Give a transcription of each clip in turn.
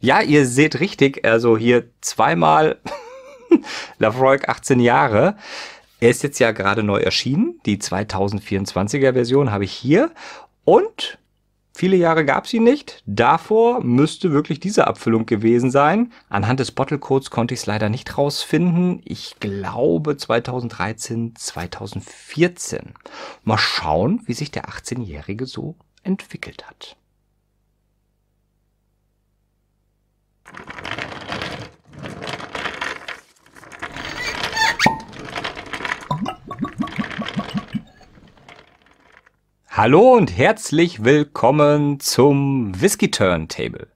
Ja, ihr seht richtig, also hier zweimal LaFroy 18 Jahre. Er ist jetzt ja gerade neu erschienen. Die 2024er Version habe ich hier. Und viele Jahre gab sie nicht. Davor müsste wirklich diese Abfüllung gewesen sein. Anhand des Bottle Codes konnte ich es leider nicht rausfinden. Ich glaube 2013, 2014. Mal schauen, wie sich der 18-Jährige so entwickelt hat. Hallo und herzlich willkommen zum Whisky Turntable.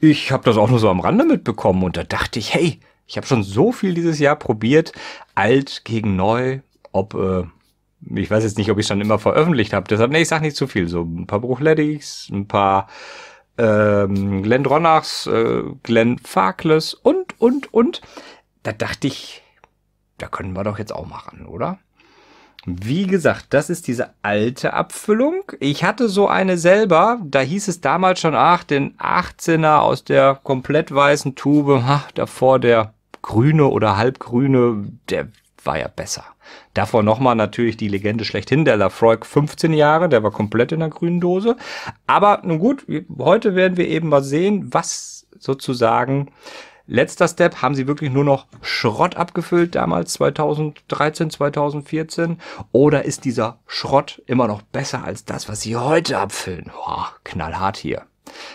Ich habe das auch nur so am Rande mitbekommen und da dachte ich, hey, ich habe schon so viel dieses Jahr probiert, alt gegen neu, ob äh, ich weiß jetzt nicht, ob ich es dann immer veröffentlicht habe. Deshalb nee, ich sag nicht zu viel, so ein paar Bruchladdies, ein paar ähm, Glenn Dronachs, äh, Glenn Farkless und, und, und. Da dachte ich, da können wir doch jetzt auch machen, oder? Wie gesagt, das ist diese alte Abfüllung. Ich hatte so eine selber, da hieß es damals schon, ach, den 18er aus der komplett weißen Tube, ach, davor der grüne oder halbgrüne, der war ja besser. Davor nochmal natürlich die Legende schlechthin, der Lafroig 15 Jahre, der war komplett in der grünen Dose. Aber nun gut, heute werden wir eben mal sehen, was sozusagen letzter Step haben sie wirklich nur noch Schrott abgefüllt damals 2013, 2014 oder ist dieser Schrott immer noch besser als das, was sie heute abfüllen? Boah, knallhart hier.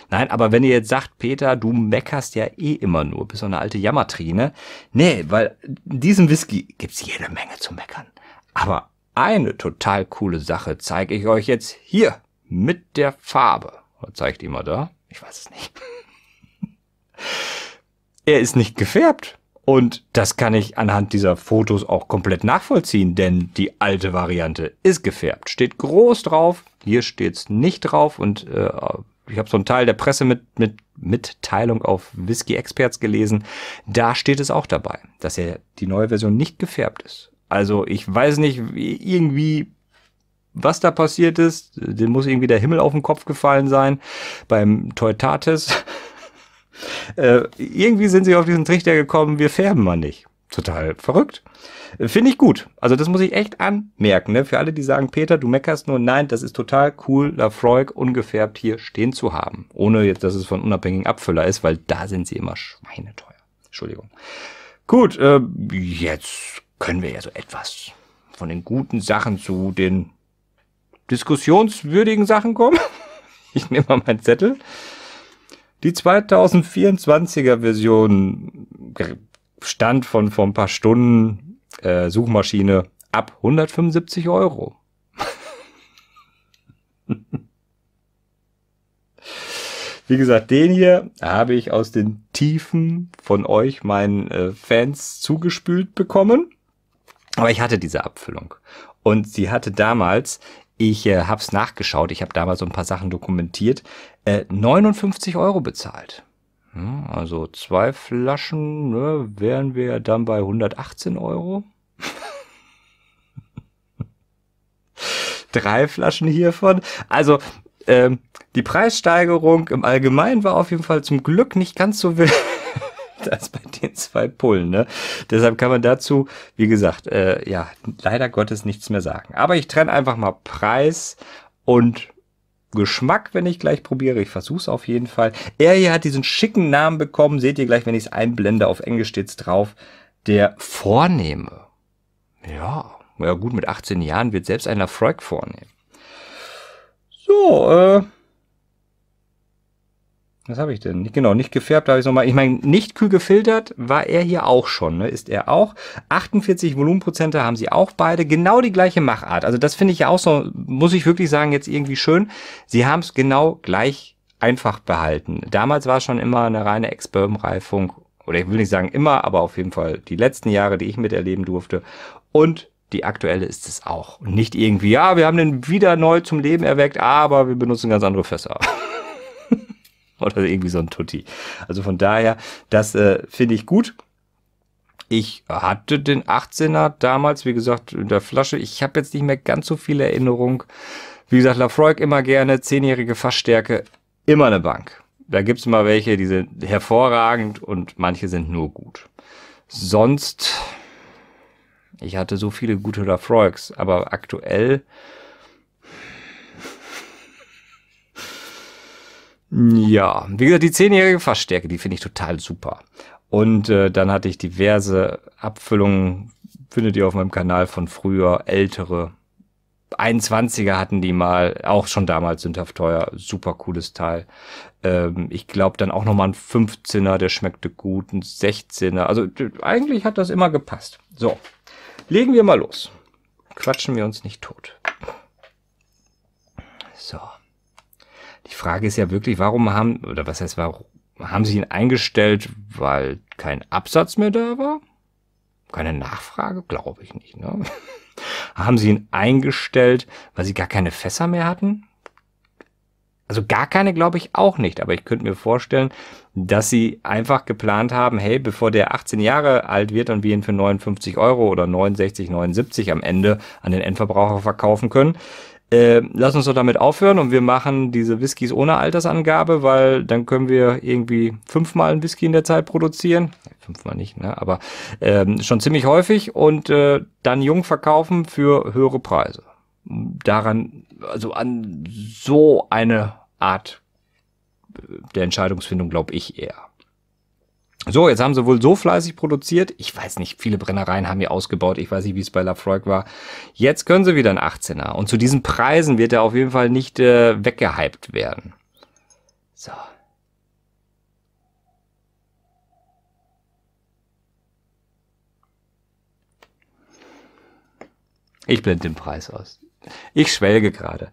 Nein, aber wenn ihr jetzt sagt, Peter, du meckerst ja eh immer nur, bist so eine alte Jammertrine. Nee, weil in diesem Whisky gibt's jede Menge zu meckern. Aber eine total coole Sache zeige ich euch jetzt hier mit der Farbe. Was zeigt die mal da? Ich weiß es nicht. er ist nicht gefärbt. Und das kann ich anhand dieser Fotos auch komplett nachvollziehen, denn die alte Variante ist gefärbt. Steht groß drauf, hier steht es nicht drauf und äh, ich habe so einen Teil der Presse mit, mit Mitteilung auf Whisky Experts gelesen. Da steht es auch dabei, dass er die neue Version nicht gefärbt ist. Also ich weiß nicht, irgendwie, was da passiert ist. Dem muss irgendwie der Himmel auf den Kopf gefallen sein beim Teutates. äh, irgendwie sind sie auf diesen Trichter gekommen, wir färben mal nicht. Total verrückt. Äh, finde ich gut. Also das muss ich echt anmerken. Ne? Für alle, die sagen, Peter, du meckerst nur. Nein, das ist total cool, Lafroig ungefärbt hier stehen zu haben. Ohne jetzt, dass es von unabhängigen Abfüller ist, weil da sind sie immer schweineteuer. Entschuldigung. Gut, äh, jetzt können wir ja so etwas von den guten Sachen zu den diskussionswürdigen Sachen kommen. Ich nehme mal meinen Zettel. Die 2024er Version stand von vor ein paar Stunden äh, Suchmaschine ab 175 Euro. Wie gesagt, den hier habe ich aus den Tiefen von euch, meinen äh, Fans, zugespült bekommen. Aber ich hatte diese Abfüllung. Und sie hatte damals, ich äh, habe es nachgeschaut, ich habe damals so ein paar Sachen dokumentiert, äh, 59 Euro bezahlt. Hm, also zwei Flaschen ne, wären wir dann bei 118 Euro. Drei Flaschen hiervon. Also ähm, die Preissteigerung im Allgemeinen war auf jeden Fall zum Glück nicht ganz so wild. als bei den zwei Pullen. Ne? Deshalb kann man dazu, wie gesagt, äh, ja, leider Gottes nichts mehr sagen. Aber ich trenne einfach mal Preis und Geschmack, wenn ich gleich probiere. Ich versuche es auf jeden Fall. Er hier hat diesen schicken Namen bekommen. Seht ihr gleich, wenn ich es einblende. Auf Englisch steht's drauf. Der Vornehme. Ja, ja gut, mit 18 Jahren wird selbst einer Freud vornehmen. So, äh, was habe ich denn? Genau, nicht gefärbt habe ich mal. Ich meine, nicht kühl gefiltert war er hier auch schon, ne? ist er auch. 48 Volumenprozente haben sie auch beide. Genau die gleiche Machart. Also das finde ich ja auch so, muss ich wirklich sagen, jetzt irgendwie schön. Sie haben es genau gleich einfach behalten. Damals war schon immer eine reine ex reifung Oder ich will nicht sagen immer, aber auf jeden Fall die letzten Jahre, die ich miterleben durfte. Und die aktuelle ist es auch. nicht irgendwie, ja, wir haben den wieder neu zum Leben erweckt, aber wir benutzen ganz andere Fässer. Oder irgendwie so ein Tutti. Also von daher, das äh, finde ich gut. Ich hatte den 18er damals, wie gesagt, in der Flasche. Ich habe jetzt nicht mehr ganz so viel Erinnerung. Wie gesagt, Lafroy immer gerne, zehnjährige Fassstärke, immer eine Bank. Da gibt es mal welche, die sind hervorragend und manche sind nur gut. Sonst, ich hatte so viele gute Lafroigs, aber aktuell Ja, wie gesagt, die zehnjährige Fassstärke, die finde ich total super. Und äh, dann hatte ich diverse Abfüllungen, findet ihr auf meinem Kanal von früher, ältere. 21er hatten die mal, auch schon damals sündhaft teuer, super cooles Teil. Ähm, ich glaube dann auch nochmal ein 15er, der schmeckte gut, ein 16er. Also eigentlich hat das immer gepasst. So, legen wir mal los. Quatschen wir uns nicht tot. So. Die Frage ist ja wirklich, warum haben, oder was heißt, warum haben sie ihn eingestellt, weil kein Absatz mehr da war? Keine Nachfrage? Glaube ich nicht. Ne? haben sie ihn eingestellt, weil sie gar keine Fässer mehr hatten? Also gar keine glaube ich auch nicht, aber ich könnte mir vorstellen, dass sie einfach geplant haben, hey, bevor der 18 Jahre alt wird und wir ihn für 59 Euro oder 69, 79 am Ende an den Endverbraucher verkaufen können, ähm, lass uns doch damit aufhören und wir machen diese Whiskys ohne Altersangabe, weil dann können wir irgendwie fünfmal einen Whisky in der Zeit produzieren. Fünfmal nicht, ne? aber ähm, schon ziemlich häufig und äh, dann jung verkaufen für höhere Preise. Daran, also an so eine Art äh, der Entscheidungsfindung glaube ich eher. So, jetzt haben sie wohl so fleißig produziert. Ich weiß nicht, viele Brennereien haben hier ausgebaut. Ich weiß nicht, wie es bei Lafroig war. Jetzt können sie wieder einen 18er. Und zu diesen Preisen wird er auf jeden Fall nicht äh, weggehypt werden. So. Ich blende den Preis aus. Ich schwelge gerade.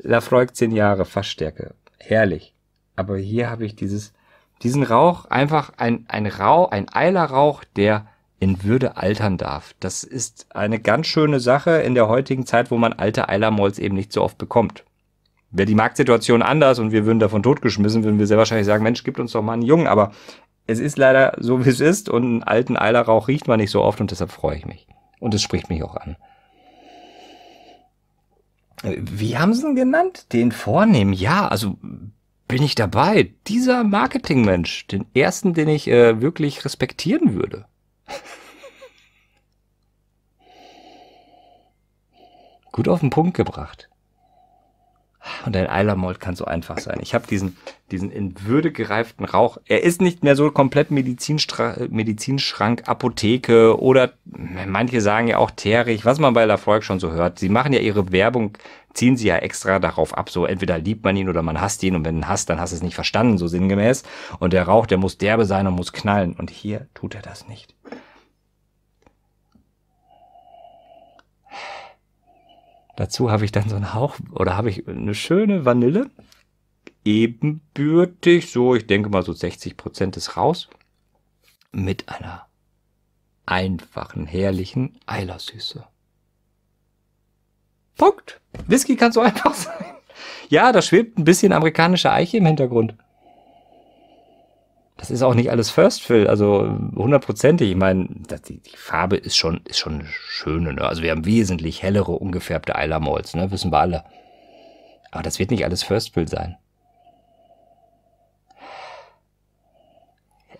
Lafroig 10 Jahre Fassstärke. Herrlich. Aber hier habe ich dieses diesen Rauch einfach ein, ein Rauch, ein Eilerrauch, der in Würde altern darf. Das ist eine ganz schöne Sache in der heutigen Zeit, wo man alte Eilermolz eben nicht so oft bekommt. Wäre die Marktsituation anders und wir würden davon totgeschmissen, würden wir sehr wahrscheinlich sagen, Mensch, gibt uns doch mal einen Jungen, aber es ist leider so, wie es ist und einen alten Eilerrauch riecht man nicht so oft und deshalb freue ich mich. Und es spricht mich auch an. Äh, wie haben sie ihn genannt? Den Vornehmen, ja, also bin ich dabei. Dieser Marketingmensch, den ersten, den ich äh, wirklich respektieren würde. Gut auf den Punkt gebracht. Und ein Eilermold kann so einfach sein. Ich habe diesen, diesen in Würde gereiften Rauch. Er ist nicht mehr so komplett Medizinstra Medizinschrank, Apotheke oder manche sagen ja auch Terich, was man bei Lafolk schon so hört. Sie machen ja ihre Werbung, ziehen sie ja extra darauf ab. So entweder liebt man ihn oder man hasst ihn und wenn du ihn hasst, dann hast du es nicht verstanden, so sinngemäß. Und der Rauch, der muss derbe sein und muss knallen. Und hier tut er das nicht. Dazu habe ich dann so einen Hauch oder habe ich eine schöne Vanille. Ebenbürtig, so ich denke mal so 60% Prozent ist raus. Mit einer einfachen, herrlichen Eilersüße. Punkt. Whisky kann so einfach sein. Ja, da schwebt ein bisschen amerikanische Eiche im Hintergrund das ist auch nicht alles First Fill, also hundertprozentig. Ich meine, die, die, Farbe ist schon, ist schon eine schöne. Ne? Also wir haben wesentlich hellere, ungefärbte Eiler Molds, ne? wissen wir alle. Aber das wird nicht alles First Fill sein.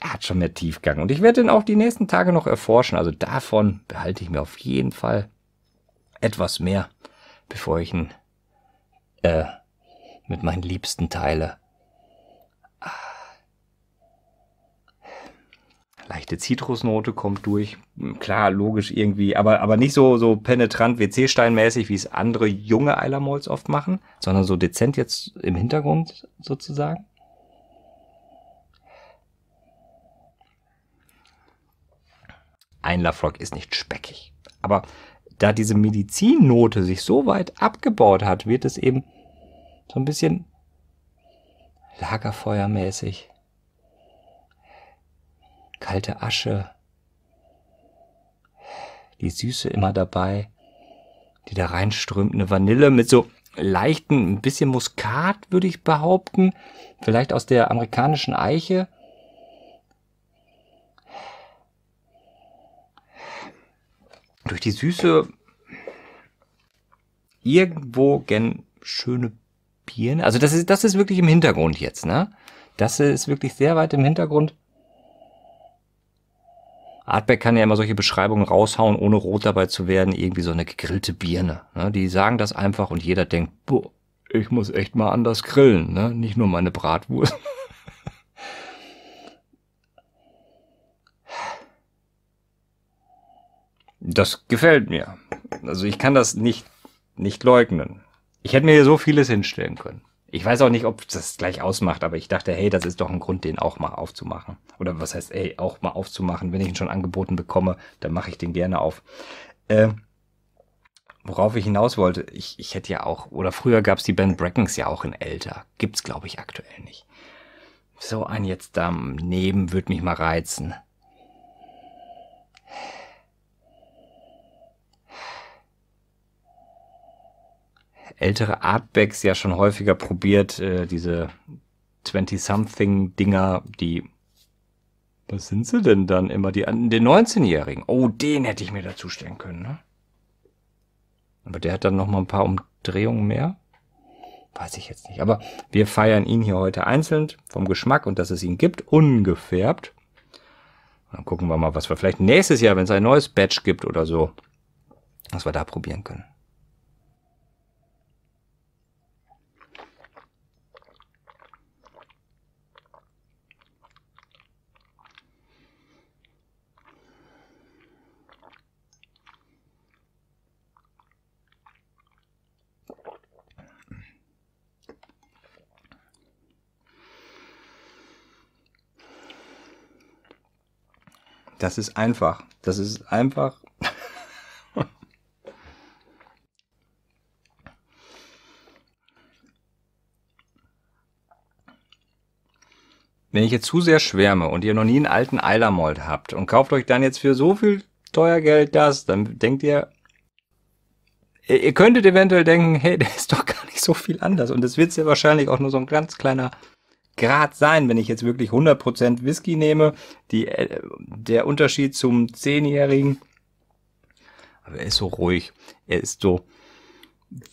Er hat schon mehr Tiefgang. Und ich werde ihn auch die nächsten Tage noch erforschen. Also davon behalte ich mir auf jeden Fall etwas mehr, bevor ich ihn äh, mit meinen Liebsten teile. leichte Zitrusnote kommt durch. Hm, klar, logisch irgendwie, aber, aber nicht so, so penetrant WC-Steinmäßig, wie es andere junge Eilermolz oft machen, sondern so dezent jetzt im Hintergrund sozusagen. Ein Lafrock ist nicht speckig. Aber da diese Medizinnote sich so weit abgebaut hat, wird es eben so ein bisschen Lagerfeuermäßig kalte Asche, die Süße immer dabei, die da reinströmt, eine Vanille mit so leichten, ein bisschen Muskat, würde ich behaupten, vielleicht aus der amerikanischen Eiche. Durch die Süße irgendwo gen schöne Birne. Also das ist, das ist wirklich im Hintergrund jetzt, ne? Das ist wirklich sehr weit im Hintergrund. Artback kann ja immer solche Beschreibungen raushauen, ohne rot dabei zu werden, irgendwie so eine gegrillte Birne. Ne? Die sagen das einfach und jeder denkt, boah, ich muss echt mal anders grillen, ne? nicht nur meine Bratwurst. Das gefällt mir. Also ich kann das nicht, nicht leugnen. Ich hätte mir hier so vieles hinstellen können. Ich weiß auch nicht, ob das gleich ausmacht, aber ich dachte, hey, das ist doch ein Grund, den auch mal aufzumachen. Oder was heißt, ey, auch mal aufzumachen. Wenn ich ihn schon angeboten bekomme, dann mache ich den gerne auf. Äh, worauf ich hinaus wollte, ich, ich hätte ja auch, oder früher gab's die Ben Brackens ja auch in älter. Gibt's, glaube ich, aktuell nicht. So ein jetzt da neben würde mich mal reizen. ältere Artbacks ja schon häufiger probiert, äh, diese 20-something-Dinger, die was sind sie denn dann immer? Die, an den 19-Jährigen. Oh, den hätte ich mir dazu stellen können, ne? Aber der hat dann noch mal ein paar Umdrehungen mehr. Weiß ich jetzt nicht. Aber wir feiern ihn hier heute einzeln vom Geschmack und dass es ihn gibt, ungefärbt. Dann gucken wir mal, was wir vielleicht nächstes Jahr, wenn es ein neues Batch gibt oder so, was wir da probieren können. das ist einfach. Das ist einfach. Wenn ich jetzt zu sehr schwärme und ihr noch nie einen alten Eilermold habt und kauft euch dann jetzt für so viel teuer Geld das, dann denkt ihr, ihr könntet eventuell denken, hey, der ist doch gar nicht so viel anders. Und das wird es ja wahrscheinlich auch nur so ein ganz kleiner Grad sein, wenn ich jetzt wirklich 100% Whisky nehme. Die, äh, der Unterschied zum Zehnjährigen. Aber er ist so ruhig. Er ist so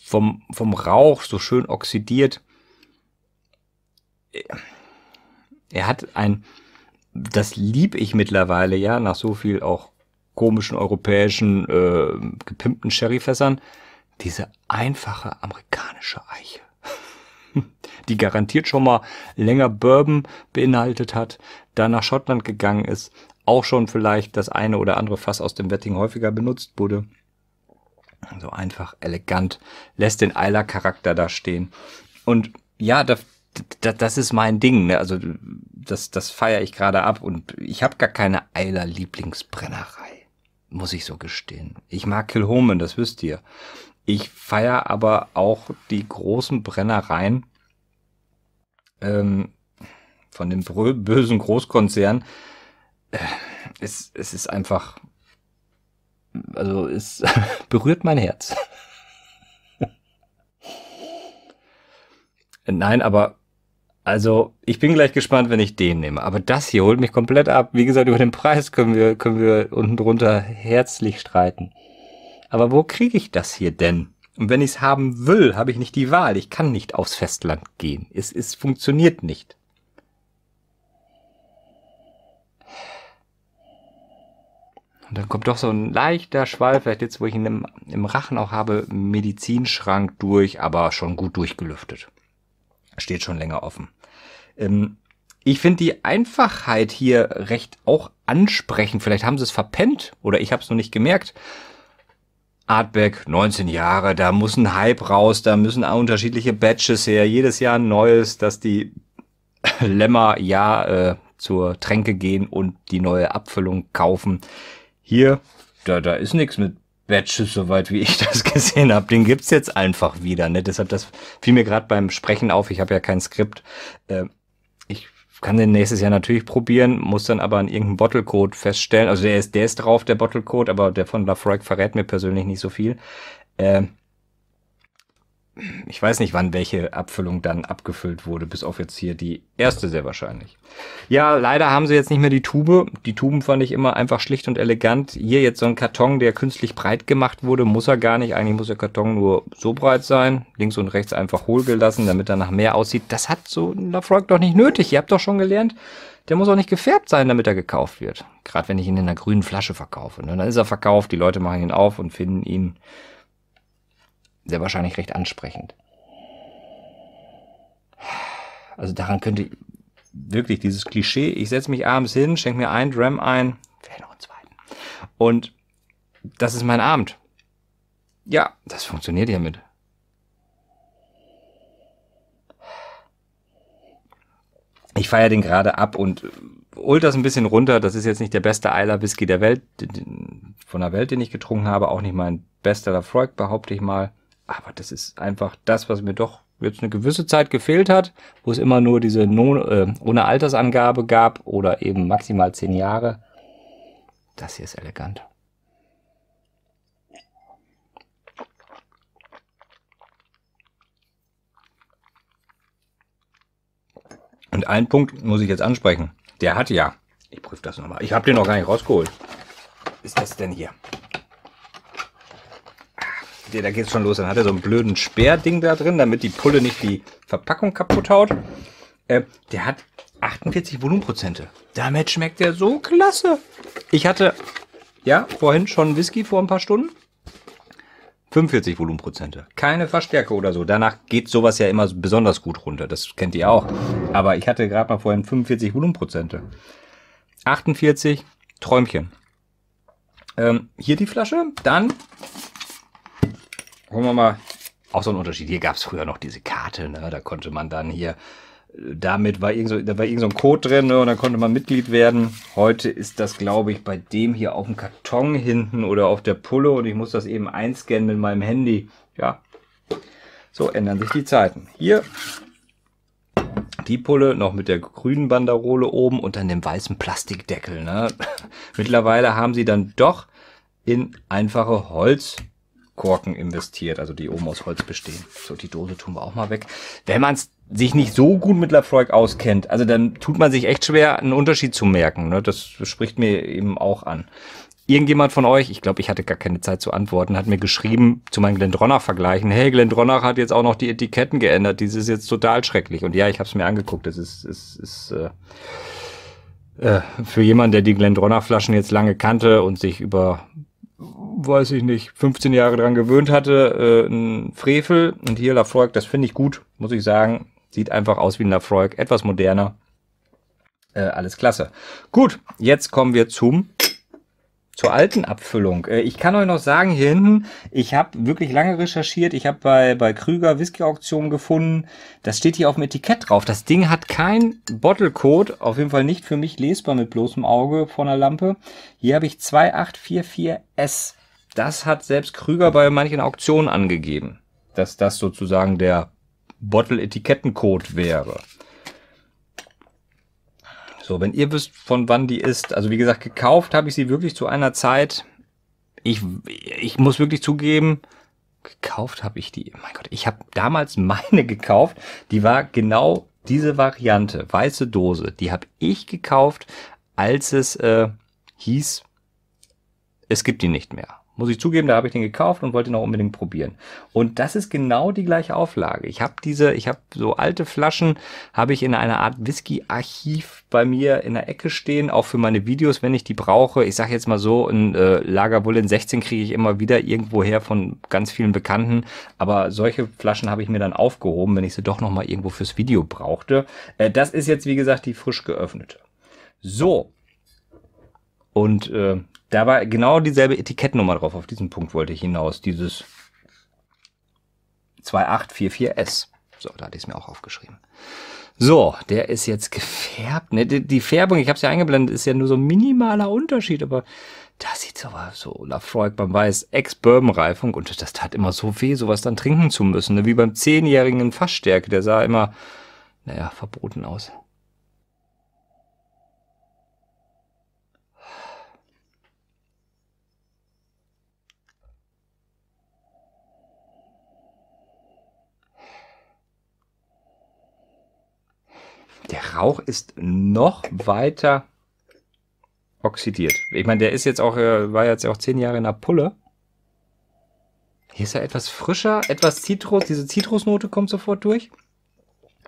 vom, vom Rauch so schön oxidiert. Er hat ein, das lieb ich mittlerweile, ja, nach so viel auch komischen europäischen äh, gepimpten Sherryfässern, diese einfache amerikanische Eiche. die garantiert schon mal länger Bourbon beinhaltet hat, da nach Schottland gegangen ist, auch schon vielleicht das eine oder andere Fass aus dem Wetting häufiger benutzt wurde. So einfach, elegant, lässt den Eiler-Charakter da stehen. Und ja, das, das ist mein Ding. Ne? Also das, das feiere ich gerade ab und ich habe gar keine Eiler-Lieblingsbrennerei muss ich so gestehen. Ich mag Kilhoman, das wisst ihr. Ich feier aber auch die großen Brennereien ähm, von dem bösen Großkonzern. Äh, es, es ist einfach, also es berührt mein Herz. Nein, aber also ich bin gleich gespannt, wenn ich den nehme. Aber das hier holt mich komplett ab. Wie gesagt, über den Preis können wir, können wir unten drunter herzlich streiten. Aber wo kriege ich das hier denn? Und wenn ich es haben will, habe ich nicht die Wahl. Ich kann nicht aufs Festland gehen. Es, es funktioniert nicht. Und dann kommt doch so ein leichter Schwall, vielleicht jetzt, wo ich ihn im, im Rachen auch habe, Medizinschrank durch, aber schon gut durchgelüftet. Steht schon länger offen. Ähm, ich finde die Einfachheit hier recht auch ansprechend. Vielleicht haben sie es verpennt oder ich habe es noch nicht gemerkt. Artback, 19 Jahre, da muss ein Hype raus, da müssen unterschiedliche Batches her, jedes Jahr ein neues, dass die Lämmer ja äh, zur Tränke gehen und die neue Abfüllung kaufen. Hier, da, da ist nichts mit Batches, soweit wie ich das gesehen habe. Den gibt's jetzt einfach wieder. Ne? Deshalb, das fiel mir gerade beim Sprechen auf, ich habe ja kein Skript. Äh, kann den nächstes Jahr natürlich probieren, muss dann aber an irgendeinem Bottlecode feststellen. Also der ist, der ist drauf, der Bottlecode, aber der von Lafroig verrät mir persönlich nicht so viel. Ähm, ich weiß nicht, wann welche Abfüllung dann abgefüllt wurde, bis auf jetzt hier die erste sehr wahrscheinlich. Ja, leider haben sie jetzt nicht mehr die Tube. Die Tuben fand ich immer einfach schlicht und elegant. Hier jetzt so ein Karton, der künstlich breit gemacht wurde, muss er gar nicht. Eigentlich muss der Karton nur so breit sein, links und rechts einfach hohl gelassen, damit er nach mehr aussieht. Das hat so ein Lafroig doch nicht nötig. Ihr habt doch schon gelernt, der muss auch nicht gefärbt sein, damit er gekauft wird. Gerade wenn ich ihn in einer grünen Flasche verkaufe. Ne? Dann ist er verkauft, die Leute machen ihn auf und finden ihn sehr wahrscheinlich recht ansprechend. Also daran könnte ich wirklich dieses Klischee, ich setze mich abends hin, schenke mir einen Dram ein, vielleicht noch einen zweiten. Und das ist mein Abend. Ja, das funktioniert hiermit. Ich feiere den gerade ab und hol das ein bisschen runter. Das ist jetzt nicht der beste Eiler Whisky der Welt, von der Welt, den ich getrunken habe. Auch nicht mein bester Lafroig, behaupte ich mal. Aber das ist einfach das, was mir doch jetzt eine gewisse Zeit gefehlt hat, wo es immer nur diese non, äh, ohne Altersangabe gab oder eben maximal zehn Jahre. Das hier ist elegant. Und einen Punkt muss ich jetzt ansprechen. Der hat ja, ich prüfe das nochmal, ich habe den noch gar nicht rausgeholt. Ist das denn hier? seht ihr, da geht's schon los. Dann hat er so einen blöden Speerding da drin, damit die Pulle nicht die Verpackung kaputt haut. Äh, der hat 48 Volumenprozente. Damit schmeckt der so klasse. Ich hatte, ja, vorhin schon Whisky vor ein paar Stunden. 45 Volumenprozente. Keine Verstärke oder so. Danach geht sowas ja immer besonders gut runter. Das kennt ihr auch. Aber ich hatte gerade mal vorhin 45 Volumenprozente. 48 Träumchen. Ähm, hier die Flasche. Dann holen wir mal auch so ein Unterschied. Hier gab es früher noch diese Karte, ne? da konnte man dann hier, äh, damit war irgend so, da war irgend so ein Code drin ne? und dann konnte man Mitglied werden. Heute ist das, glaube ich, bei dem hier auf dem Karton hinten oder auf der Pulle und ich muss das eben einscannen mit meinem Handy. Ja, so ändern sich die Zeiten. Hier die Pulle noch mit der grünen Banderole oben und dann dem weißen Plastikdeckel. Ne? Mittlerweile haben sie dann doch in einfache Holz- Korken investiert, also die oben aus Holz bestehen. So, die Dose tun wir auch mal weg. Wenn man sich nicht so gut mit Lafroig auskennt, also dann tut man sich echt schwer, einen Unterschied zu merken. Ne? Das spricht mir eben auch an. Irgendjemand von euch, ich glaube, ich hatte gar keine Zeit zu antworten, hat mir geschrieben zu meinen Glendronach-Vergleichen, hey, Glendronach hat jetzt auch noch die Etiketten geändert, dies ist jetzt total schrecklich. Und ja, ich habe es mir angeguckt, das ist, ist, ist äh, äh, für jemanden, der die Glendronach-Flaschen jetzt lange kannte und sich über weiß ich nicht, 15 Jahre dran gewöhnt hatte, äh, ein Frevel. Und hier Lafroig, das finde ich gut, muss ich sagen. Sieht einfach aus wie ein Lafroig, etwas moderner. Äh, alles klasse. Gut, jetzt kommen wir zum zur alten Abfüllung. Äh, ich kann euch noch sagen, hier hinten, ich habe wirklich lange recherchiert. Ich habe bei, bei Krüger whisky Auktion gefunden. Das steht hier auf dem Etikett drauf. Das Ding hat kein Bottle Code. Auf jeden Fall nicht für mich lesbar mit bloßem Auge vor einer Lampe. Hier habe ich 2844S. Das hat selbst Krüger bei manchen Auktionen angegeben, dass das sozusagen der Bottle-Etikettencode wäre. So, wenn ihr wisst, von wann die ist, also wie gesagt, gekauft habe ich sie wirklich zu einer Zeit. Ich, ich muss wirklich zugeben, gekauft habe ich die. Mein Gott, ich habe damals meine gekauft. Die war genau diese Variante, weiße Dose. Die habe ich gekauft, als es äh, hieß, es gibt die nicht mehr. Muss ich zugeben, da habe ich den gekauft und wollte ihn auch unbedingt probieren. Und das ist genau die gleiche Auflage. Ich habe diese, ich habe so alte Flaschen, habe ich in einer Art Whisky-Archiv bei mir in der Ecke stehen, auch für meine Videos, wenn ich die brauche. Ich sage jetzt mal so, ein äh, Lagerbullen 16 kriege ich immer wieder irgendwo her von ganz vielen Bekannten. Aber solche Flaschen habe ich mir dann aufgehoben, wenn ich sie doch nochmal irgendwo fürs Video brauchte. Äh, das ist jetzt, wie gesagt, die frisch geöffnete. So, und äh, da war genau dieselbe Etikettnummer drauf. Auf diesen Punkt wollte ich hinaus. Dieses 2844S. So, da hatte ich es mir auch aufgeschrieben. So, der ist jetzt gefärbt. Ne? Die, die Färbung, ich habe es ja eingeblendet, ist ja nur so ein minimaler Unterschied, aber das sieht aber so Lafroig beim Weiß, Ex-Bourbon-Reifung und das tat immer so weh, sowas dann trinken zu müssen. Ne? Wie beim Zehnjährigen in Fassstärke, der sah immer, naja, verboten aus. der Rauch ist noch weiter oxidiert. Ich meine, der ist jetzt auch, äh, war jetzt auch zehn Jahre in der Pulle. Hier ist er etwas frischer, etwas Zitrus. Diese Zitrusnote kommt sofort durch.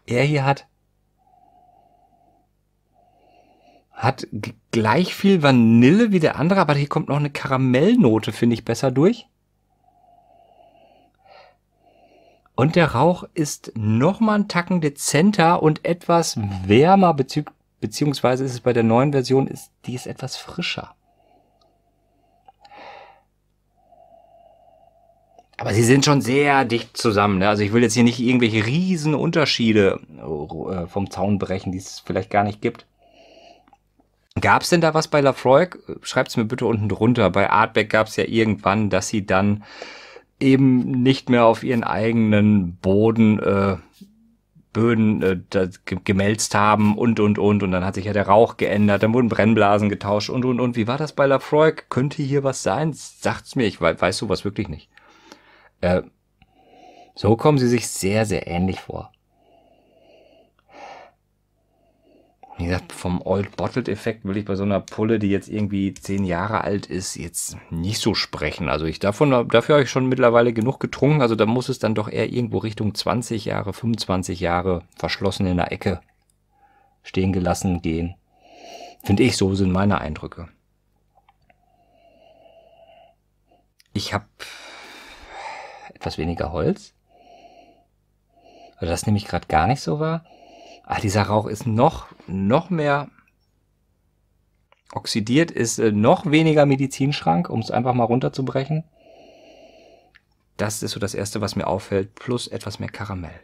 Er hier hat hat gleich viel Vanille wie der andere, aber hier kommt noch eine Karamellnote, finde ich, besser durch. Und der Rauch ist nochmal einen Tacken dezenter und etwas wärmer, bezieh beziehungsweise ist es bei der neuen Version, ist, die ist etwas frischer. Aber sie sind schon sehr dicht zusammen. Ne? Also ich will jetzt hier nicht irgendwelche riesen Unterschiede äh, vom Zaun brechen, die es vielleicht gar nicht gibt. Gab es denn da was bei Lafroy? Schreibt es mir bitte unten drunter. Bei Artback gab es ja irgendwann, dass sie dann eben nicht mehr auf ihren eigenen Boden äh, Böden äh, gemelzt haben und und und und dann hat sich ja der Rauch geändert, dann wurden Brennblasen getauscht und und und. Wie war das bei Lafroy? Könnte hier was sein? Sagt's mir, ich weiß sowas wirklich nicht. Äh, so kommen sie sich sehr, sehr ähnlich vor. Wie gesagt, vom Old Bottled Effekt will ich bei so einer Pulle, die jetzt irgendwie zehn Jahre alt ist, jetzt nicht so sprechen. Also ich davon, dafür habe ich schon mittlerweile genug getrunken. Also da muss es dann doch eher irgendwo Richtung 20 Jahre, 25 Jahre verschlossen in der Ecke stehen gelassen gehen. Finde ich, so sind meine Eindrücke. Ich habe etwas weniger Holz. Weil also das nämlich gerade gar nicht so wahr. Ah, dieser Rauch ist noch, noch mehr oxidiert, ist äh, noch weniger Medizinschrank, um es einfach mal runterzubrechen. Das ist so das Erste, was mir auffällt, plus etwas mehr Karamell.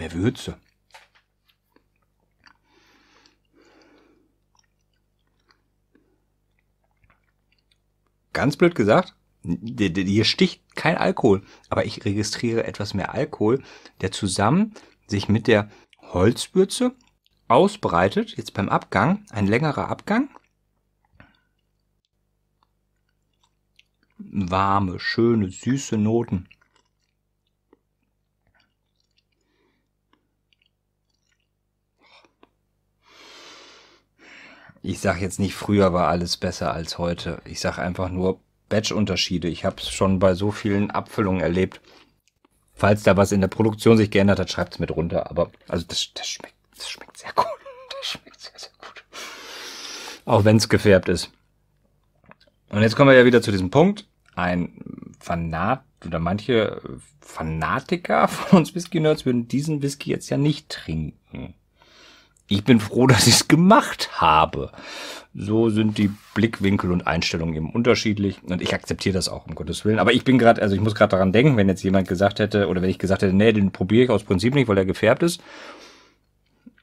Wer würze? Ganz blöd gesagt, hier sticht kein Alkohol, aber ich registriere etwas mehr Alkohol, der zusammen sich mit der Holzwürze ausbreitet, jetzt beim Abgang, ein längerer Abgang. Warme, schöne, süße Noten. ich sage jetzt nicht, früher war alles besser als heute. Ich sage einfach nur Batch-Unterschiede. Ich habe es schon bei so vielen Abfüllungen erlebt. Falls da was in der Produktion sich geändert hat, schreibt es mit runter. Aber also das, das, schmeckt, das schmeckt sehr gut. Das schmeckt sehr, sehr gut. Auch wenn es gefärbt ist. Und jetzt kommen wir ja wieder zu diesem Punkt. Ein Fanat oder manche Fanatiker von uns Whisky-Nerds würden diesen Whisky jetzt ja nicht trinken ich bin froh, dass ich es gemacht habe. So sind die Blickwinkel und Einstellungen eben unterschiedlich. Und ich akzeptiere das auch, um Gottes Willen. Aber ich bin gerade, also ich muss gerade daran denken, wenn jetzt jemand gesagt hätte, oder wenn ich gesagt hätte, nee, den probiere ich aus Prinzip nicht, weil er gefärbt ist.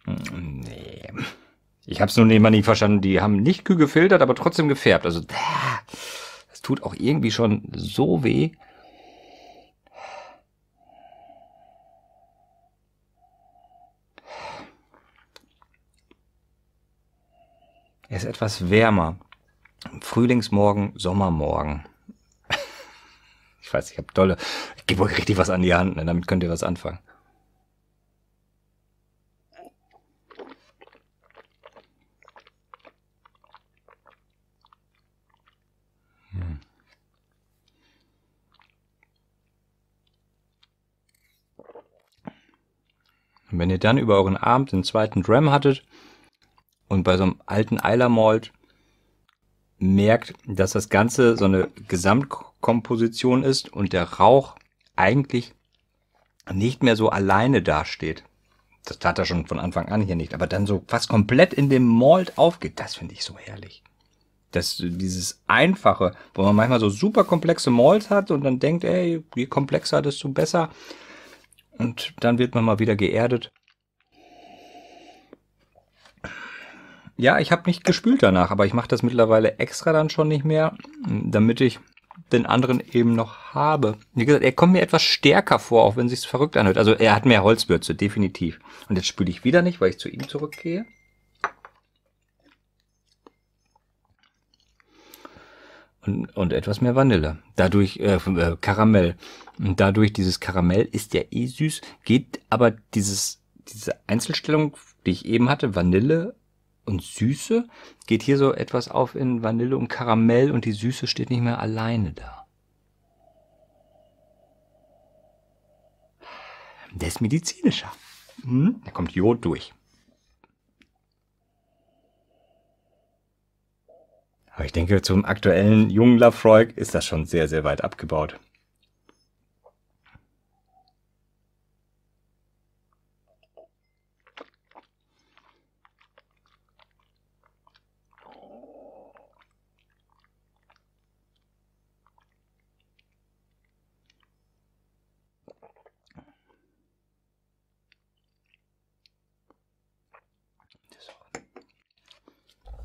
Nee. Ich habe es nur nebenan nicht verstanden. Die haben nicht kühl gefiltert, aber trotzdem gefärbt. Also, das tut auch irgendwie schon so weh. Er ist etwas wärmer. Frühlingsmorgen, Sommermorgen. ich weiß, ich habe tolle. Ich gebe euch richtig was an die Hand, ne? damit könnt ihr was anfangen. Und hm. wenn ihr dann über euren Abend den zweiten Dram hattet, und bei so einem alten Eiler Malt merkt, dass das Ganze so eine Gesamtkomposition ist und der Rauch eigentlich nicht mehr so alleine dasteht. Das tat er schon von Anfang an hier nicht, aber dann so fast komplett in dem Malt aufgeht, das finde ich so herrlich. Das, dieses Einfache, wo man manchmal so super komplexe Malls hat und dann denkt, ey, je komplexer, desto besser. Und dann wird man mal wieder geerdet ja, ich habe nicht gespült danach, aber ich mache das mittlerweile extra dann schon nicht mehr, damit ich den anderen eben noch habe. Wie gesagt, er kommt mir etwas stärker vor, auch wenn sich's verrückt anhört. Also er hat mehr Holzwürze, definitiv. Und jetzt spüle ich wieder nicht, weil ich zu ihm zurückgehe. Und, und etwas mehr Vanille. Dadurch äh, äh, Karamell. Und dadurch dieses Karamell ist ja eh süß, geht aber dieses diese Einzelstellung, die ich eben hatte, Vanille und Süße geht hier so etwas auf in Vanille und Karamell und die Süße steht nicht mehr alleine da. Der ist medizinischer. Hm? Da kommt Jod durch. Aber ich denke, zum aktuellen jungen Lafroig ist das schon sehr, sehr weit abgebaut.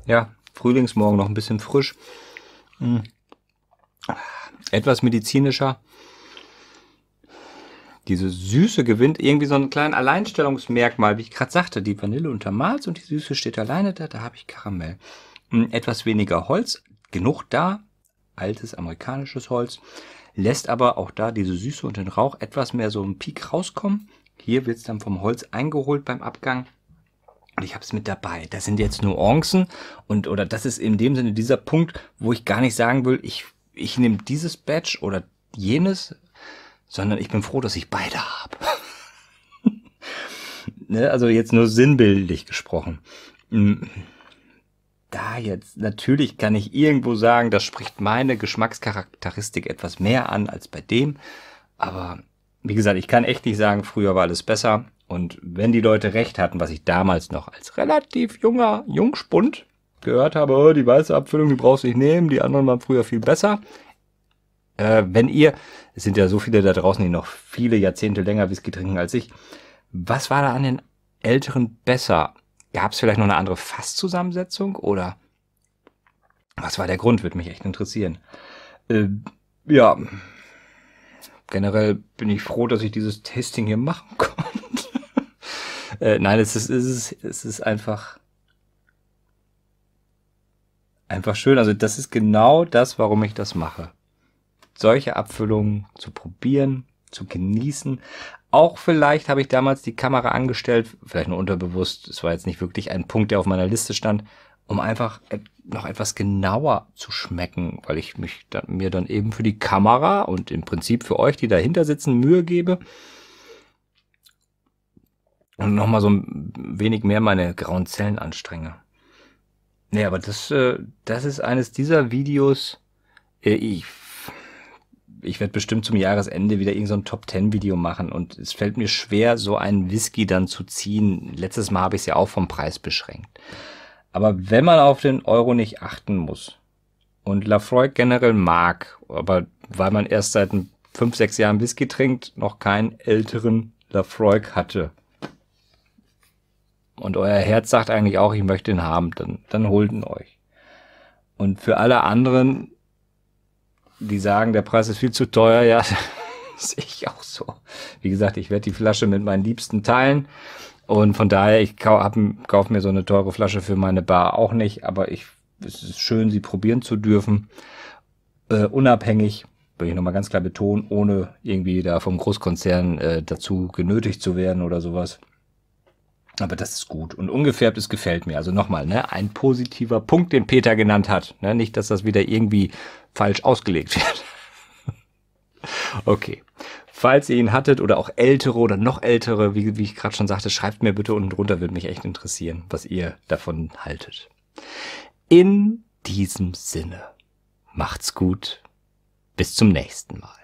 ja, Frühlingsmorgen noch ein bisschen frisch. Hm. Etwas medizinischer. Diese Süße gewinnt irgendwie so ein kleines Alleinstellungsmerkmal, wie ich gerade sagte. Die Vanille untermalt und die Süße steht alleine da. Da habe ich Karamell. Hm, etwas weniger Holz, genug da. Altes amerikanisches Holz. Lässt aber auch da diese Süße und den Rauch etwas mehr so im Peak rauskommen. Hier wird es dann vom Holz eingeholt beim Abgang. Und ich habe es mit dabei. Das sind jetzt Nuancen und oder das ist in dem Sinne dieser Punkt, wo ich gar nicht sagen will, ich, ich nehme dieses Badge oder jenes, sondern ich bin froh, dass ich beide habe. ne? Also jetzt nur sinnbildlich gesprochen. Hm. Da jetzt, natürlich kann ich irgendwo sagen, das spricht meine Geschmackscharakteristik etwas mehr an als bei dem. Aber wie gesagt, ich kann echt nicht sagen, früher war alles besser und wenn die Leute recht hatten, was ich damals noch als relativ junger Jungspund gehört habe, oh, die weiße Abfüllung, die brauchst du nicht nehmen, die anderen waren früher viel besser. Äh, wenn ihr, es sind ja so viele da draußen, die noch viele Jahrzehnte länger Whisky trinken als ich, was war da an den Älteren besser? Gab es vielleicht noch eine andere Fasszusammensetzung oder was war der Grund? Würde mich echt interessieren. Äh, ja, generell bin ich froh, dass ich dieses Tasting hier machen konnte. Äh, nein, es ist, es ist, es ist einfach, einfach schön. Also das ist genau das, warum ich das mache. Solche Abfüllungen zu probieren, zu genießen. Auch vielleicht habe ich damals die Kamera angestellt, vielleicht nur unterbewusst, es war jetzt nicht wirklich ein Punkt, der auf meiner Liste stand, um einfach noch etwas genauer zu schmecken, weil ich mich dann, mir dann eben für die Kamera und im Prinzip für euch, die dahinter sitzen, Mühe gebe und nochmal so ein wenig mehr meine grauen Zellen anstrenge. Nee, aber das, äh, das ist eines dieser Videos. Äh, ich ich werde bestimmt zum Jahresende wieder irgendein so Top 10 Video machen und es fällt mir schwer, so einen Whisky dann zu ziehen. Letztes Mal habe ich es ja auch vom Preis beschränkt. Aber wenn man auf den Euro nicht achten muss und Lafroy generell mag, aber weil man erst seit fünf, sechs Jahren Whisky trinkt, noch keinen älteren Lafroy hatte, und euer Herz sagt eigentlich auch, ich möchte ihn haben, dann, dann holt ihn euch. Und für alle anderen, die sagen, der Preis ist viel zu teuer, ja, sehe ich auch so. Wie gesagt, ich werde die Flasche mit meinen Liebsten teilen. Und von daher, ich kaufe kauf mir so eine teure Flasche für meine Bar auch nicht, aber ich, es ist schön, sie probieren zu dürfen. Äh, unabhängig, will ich nochmal ganz klar betonen, ohne irgendwie da vom Großkonzern äh, dazu genötigt zu werden oder sowas. Aber das ist gut. Und ungefärbt es gefällt mir. Also nochmal, ne? Ein positiver Punkt, den Peter genannt hat. Ne? Nicht, dass das wieder irgendwie falsch ausgelegt wird. okay. Falls ihr ihn hattet oder auch ältere oder noch ältere, wie, wie ich gerade schon sagte, schreibt mir bitte unten drunter, würde mich echt interessieren, was ihr davon haltet. In diesem Sinne, macht's gut, bis zum nächsten Mal.